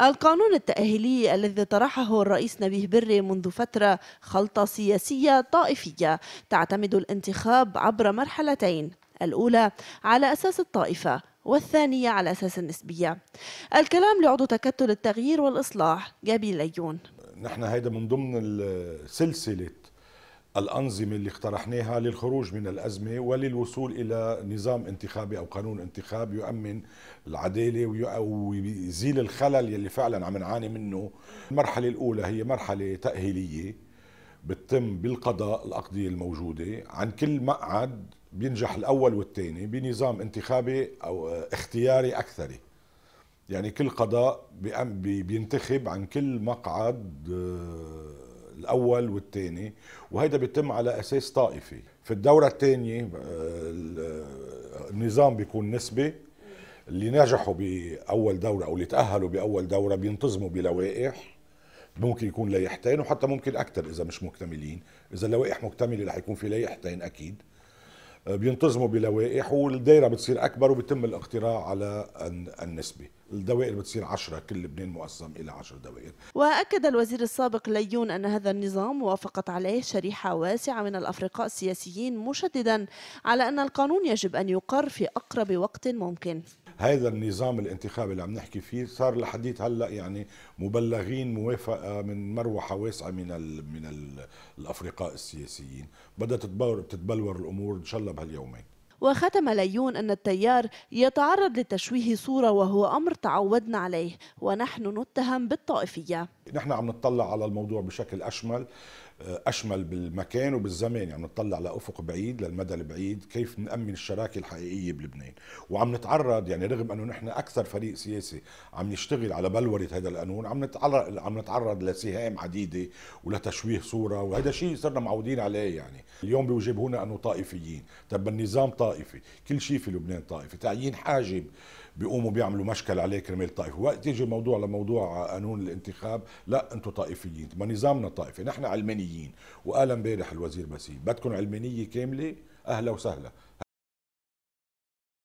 القانون التأهيلي الذي طرحه الرئيس نبيه بري منذ فترة خلطة سياسية طائفية تعتمد الانتخاب عبر مرحلتين الأولى على أساس الطائفة والثانية على أساس النسبية الكلام لعضو تكتل التغيير والإصلاح جابي ليون نحن هيدا من ضمن سلسلة الأنظمة اللي اقترحناها للخروج من الأزمة وللوصول إلى نظام انتخابي أو قانون انتخاب يؤمن العدالة ويزيل الخلل يلي فعلا عم نعاني منه المرحلة الأولى هي مرحلة تأهيلية بتتم بالقضاء الأقضية الموجودة عن كل مقعد بينجح الأول والثاني بنظام انتخابي أو اختياري أكثري يعني كل قضاء بينتخب عن كل مقعد آه، الاول والثاني وهيدا بيتم على اساس طائفي في الدوره الثانيه آه، آه، النظام بيكون نسبي اللي نجحوا باول دوره او اللي تاهلوا باول دوره بينتظموا بلوائح ممكن يكون لائحتين وحتى ممكن اكثر اذا مش مكتملين اذا اللوائح مكتمله رح يكون في لائحتين اكيد بينتظموا بلوائح والدائره بتصير اكبر وبيتم الاقتراع على النسبه الدوائر بتصير 10 كل لبنان مقسم الى 10 دوائر واكد الوزير السابق ليون ان هذا النظام وافقت عليه شريحه واسعه من الافرقاء السياسيين مشددا على ان القانون يجب ان يقر في اقرب وقت ممكن هذا النظام الانتخابي اللي عم نحكي فيه صار لحديت هلا يعني مبلغين موافقه من مروحه واسعه من الـ من الـ الافرقاء السياسيين بدها تتبلور الامور ان شاء الله بهاليومين وختم ليون أن التيار يتعرض لتشويه صورة وهو أمر تعودنا عليه ونحن نتهم بالطائفية نحن عم نطلع على الموضوع بشكل أشمل آه، أشمل بالمكان وبالزمان يعني نطلع لأفق بعيد للمدى البعيد كيف نأمن الشراكة الحقيقية بلبنان وعم نتعرض يعني رغم أنه نحن أكثر فريق سياسي عم يشتغل على بلورة هذا القانون عم نتعرض عم نتعرض لسهام عديدة ولتشويه صورة وهذا شيء صرنا معودين عليه يعني اليوم بيوجبونا أنه طائفيين طب النظام طائفي طائفي كل شيء في لبنان طائفي تعيين حاجب بيقوموا بيعملوا مشكل عليه كرمال طائفي وقت يجي موضوع لموضوع قانون الانتخاب لا انتم طائفيين ما نظامنا طائفي نحن علمانيين وقال امبارح الوزير بسيم بدكم علمانيه كامله اهلا وسهلا